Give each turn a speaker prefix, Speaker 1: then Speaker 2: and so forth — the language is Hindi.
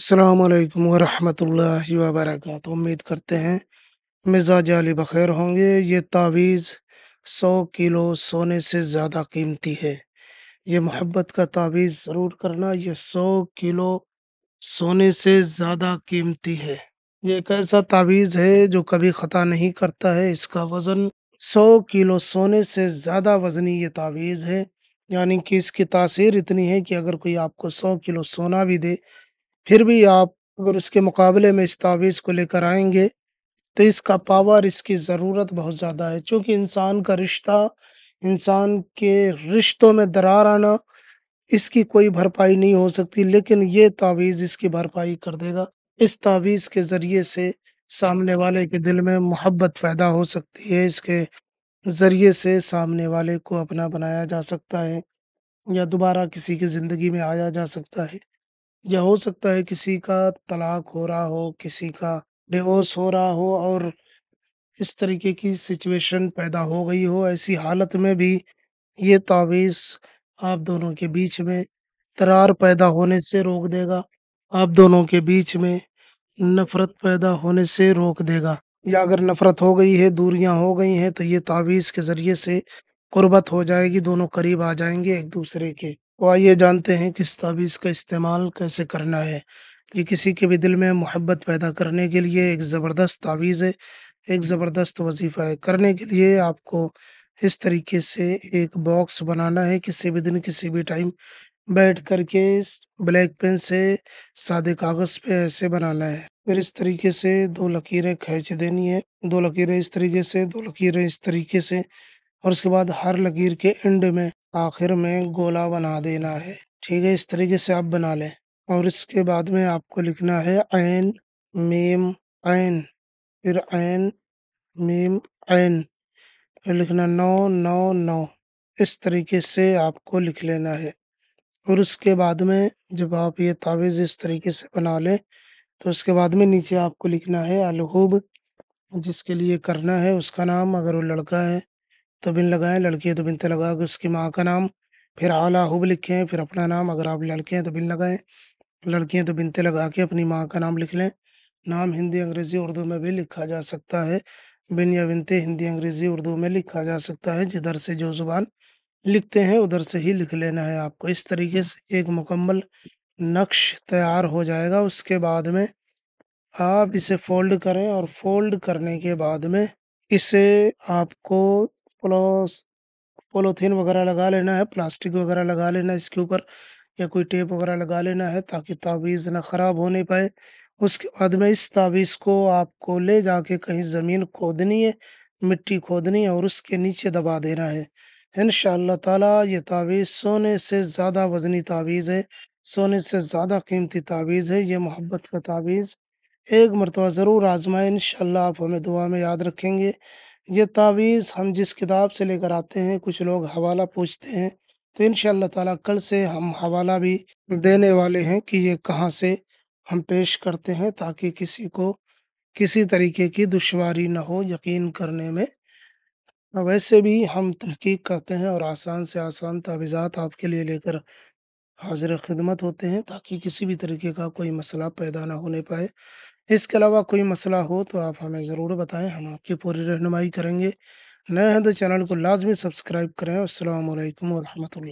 Speaker 1: अल्लाम वरहमतुल्लाहि वबरकत उम्मीद करते हैं मिजाज अली बखैर होंगे ये तावीज़ सौ किलो सोने से ज़्यादा कीमती है ये मोहब्बत का तावीज़ ज़रूर करना ये सौ किलो सोने से ज़्यादा कीमती है ये एक ऐसा तावीज़ है जो कभी ख़ता नहीं करता है इसका वज़न सौ किलो सोने से ज़्यादा वज़नी ये तावीज़ है यानी कि इसकी तासीर इतनी है कि अगर कोई आपको सौ किलो सोना भी दे फिर भी आप अगर उसके मुकाबले में इस तावीज़ को लेकर आएंगे तो इसका पावर इसकी ज़रूरत बहुत ज़्यादा है चूँकि इंसान का रिश्ता इंसान के रिश्तों में दरार आना इसकी कोई भरपाई नहीं हो सकती लेकिन ये तावीज़ इसकी भरपाई कर देगा इस तावीज़ के ज़रिए से सामने वाले के दिल में मोहब्बत पैदा हो सकती है इसके ज़रिए से सामने वाले को अपना बनाया जा सकता है या दोबारा किसी की ज़िंदगी में आया जा सकता है या हो सकता है किसी का तलाक हो रहा हो, किसी का डिवोर्स हो रहा हो और इस तरीके की सिचुएशन पैदा हो गई हो, ऐसी हालत में भी ये तावीज़ आप दोनों के बीच में तरार पैदा होने से रोक देगा। आप दोनों के बीच में नफ़रत पैदा होने से रोक देगा या अगर नफ़रत हो गई है, दूरियाँ हो गई हैं, तो ये तावीज़ के ज़रिए से क़ुर्बत हो जाएगी, दोनों करीब आ जाएंगे एक-दूसरे के। तो आइए जानते हैं किस तावीज़ का इस्तेमाल कैसे करना है ये किसी के भी दिल में मोहब्बत पैदा करने के लिए एक ज़बरदस्त तावीज़ है एक ज़बरदस्त वजीफ़ा है करने के लिए आपको इस तरीके से एक बॉक्स बनाना है किसी भी दिन किसी भी टाइम बैठ करके ब्लैक पेन से सादे कागज़ पे ऐसे बनाना है फिर इस तरीके से दो लकीरें खींच देनी है दो लकीरें इस तरीके से दो लकीरें इस तरीके से और उसके बाद हर लकीर के एंड में आखिर में गोला बना देना है ठीक है इस तरीके से आप बना लें और इसके बाद में आपको लिखना है एन मीम एन फिर एन मीम एन फिर लिखना नौ नौ नौ इस तरीके से आपको लिख लेना है और उसके बाद में जब आप ये तावीज़ इस तरीके से बना लें तो उसके बाद में नीचे आपको लिखना है अलहूब जिसके लिए करना है उसका नाम अगर वो लड़का है तो बिन लगाएं लड़की है तो बिनते लगा के उसकी माँ का नाम फिर आला हुब लिखें फिर अपना नाम अगर आप लड़के हैं तो बिन लगाएं लड़की हैं तो बिनते लगा के अपनी माँ का नाम लिख लें नाम हिंदी अंग्रेज़ी उर्दू में भी लिखा जा सकता है बिन या बिनते हिंदी अंग्रेज़ी उर्दू में लिखा जा सकता है जिधर से जो ज़ुबान लिखते हैं उधर से ही लिख लेना है आपको इस तरीके से एक मुकम्मल नक्श तैयार हो जाएगा उसके बाद में आप इसे फोल्ड करें और फोल्ड करने के बाद में इसे आपको प्लस पोलोथीन वगैरह लगा लेना है प्लास्टिक वगैरह लगा लेना है इसके ऊपर या कोई टेप वगैरह लगा लेना है ताकि तावीज़ ना ख़राब हो नहीं पाए उसके बाद में इस तावीज़ को आपको ले जाके कहीं ज़मीन खोदनी है मिट्टी खोदनी है और उसके नीचे दबा देना है इन ताला ये तावीज़ सोने से ज़्यादा वजनी तावीज़ है सोने से ज़्यादा कीमती तावीज़ है ये मोहब्बत का तावीज़ एक मरतबा ज़रूर आजमाए इन आप हमें दुआ में याद रखेंगे ये तावीज़ हम जिस किताब से लेकर आते हैं कुछ लोग हवाला पूछते हैं तो इन ताला कल से हम हवाला भी देने वाले हैं कि ये कहाँ से हम पेश करते हैं ताकि किसी को किसी तरीके की दुशारी ना हो यकीन करने में वैसे भी हम तहकीक करते हैं और आसान से आसान तावीज़ात आपके लिए लेकर हाजिर खिदमत होते हैं ताकि किसी भी तरीके का कोई मसला पैदा ना होने पाए इसके अलावा कोई मसला हो तो आप हमें ज़रूर बताएं हम आपकी पूरी रहनुमाई करेंगे नए हैं तो चैनल को लाजमी सब्सक्राइब करें असल वरहमल